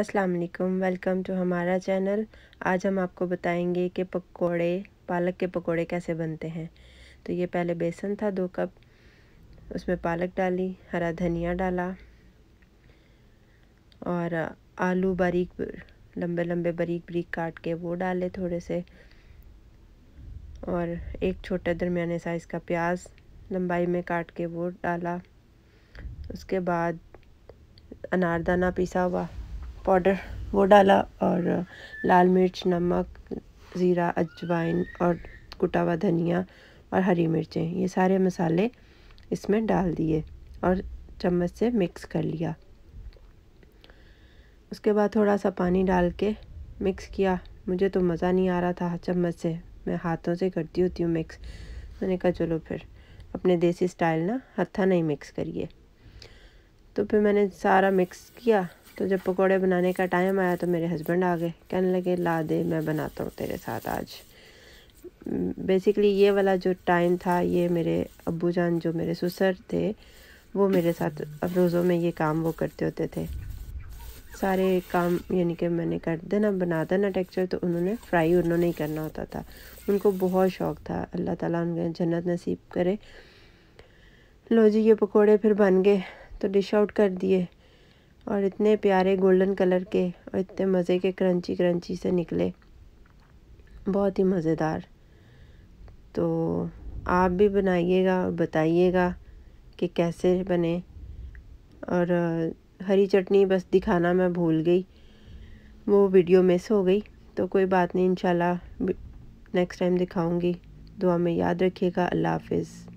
अस्सलाम वालेकुम welcome to हमारा चैनल आज हम आपको बताएंगे कि पकोड़े पालक के पकोड़े कैसे बनते हैं तो ये पहले बेसन था दो कप उसमें पालक डाली हरा धनिया डाला और आलू बारीक लंबे लंबे बारीक बारीक काट के वो डाले थोड़े से और एक छोटे दरमियाने साइज़ का प्याज लंबाई में काट के वो डाला उसके बाद अनारदाना पिसा हुआ पाउडर वो डाला और लाल मिर्च नमक ज़ीरा अजवाइन और कुटा हुआ धनिया और हरी मिर्चें ये सारे मसाले इसमें डाल दिए और चम्मच से मिक्स कर लिया उसके बाद थोड़ा सा पानी डाल के मिक्स किया मुझे तो मज़ा नहीं आ रहा था चम्मच से मैं हाथों से करती होती हूँ मिक्स मैंने कहा चलो फिर अपने देसी स्टाइल ना हत्था नहीं मिक्स करिए तो फिर मैंने सारा मिक्स किया तो जब पकोड़े बनाने का टाइम आया तो मेरे हस्बैंड आ गए कहने लगे ला दे मैं बनाता हूँ तेरे साथ आज बेसिकली ये वाला जो टाइम था ये मेरे अबू जान जो मेरे ससुर थे वो मेरे साथ अब रोज़ों में ये काम वो करते होते थे सारे काम यानी कि मैंने कर देना बना देना टेक्चर तो उन्होंने फ्राई उन्होंने ही करना होता था उनको बहुत शौक़ था अल्लाह ताला उनके जन्नत नसीब करे लो जी ये पकोड़े फिर बन गए तो डिश आउट कर दिए और इतने प्यारे गोल्डन कलर के और इतने मज़े के क्रंची क्रंची से निकले बहुत ही मज़ेदार तो आप भी बनाइएगा और बताइएगा कि कैसे बने और हरी चटनी बस दिखाना मैं भूल गई वो वीडियो मिस हो गई तो कोई बात नहीं इंशाल्लाह नेक्स्ट टाइम दिखाऊंगी दुआ में याद रखिएगा अल्लाह हाफिज़